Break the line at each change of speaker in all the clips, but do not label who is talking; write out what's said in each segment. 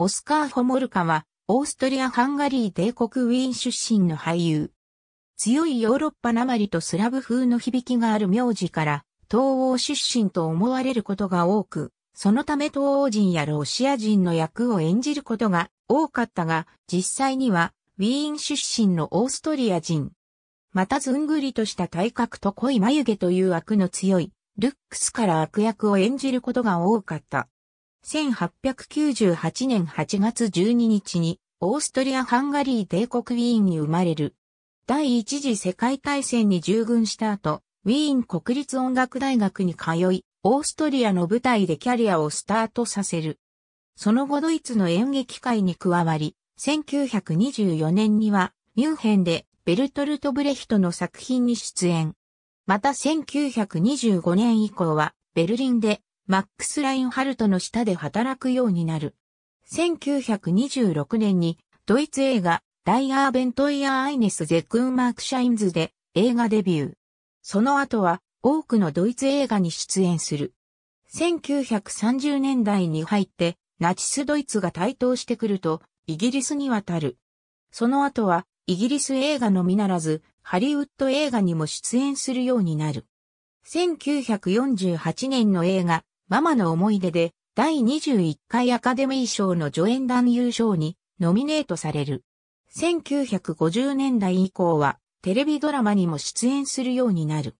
オスカー・ホモルカは、オーストリア・ハンガリー帝国ウィーン出身の俳優。強いヨーロッパなまりとスラブ風の響きがある名字から、東欧出身と思われることが多く、そのため東欧人やロシア人の役を演じることが多かったが、実際にはウィーン出身のオーストリア人。またずんぐりとした体格と濃い眉毛という悪の強いルックスから悪役を演じることが多かった。1898年8月12日に、オーストリア・ハンガリー帝国ウィーンに生まれる。第一次世界大戦に従軍した後、ウィーン国立音楽大学に通い、オーストリアの舞台でキャリアをスタートさせる。その後ドイツの演劇界に加わり、1924年にはミュンヘンでベルトルト・ブレヒトの作品に出演。また1925年以降はベルリンでマックス・ラインハルトの下で働くようになる。1926年にドイツ映画ダイアーベントイヤー・アイネス・ゼックン・マーク・シャインズで映画デビュー。その後は多くのドイツ映画に出演する。1930年代に入ってナチスドイツが台頭してくるとイギリスに渡る。その後はイギリス映画のみならずハリウッド映画にも出演するようになる。1948年の映画ママの思い出で第21回アカデミー賞の助演男優賞にノミネートされる。1950年代以降はテレビドラマにも出演するようになる。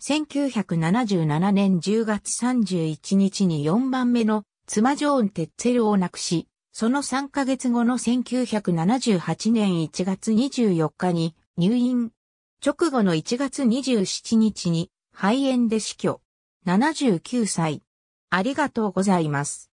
1977年10月31日に4番目の妻ジョーン・テッツェルを亡くし、その3ヶ月後の1978年1月24日に入院。直後の1月27日に肺炎で死去。79歳。ありがとうございます。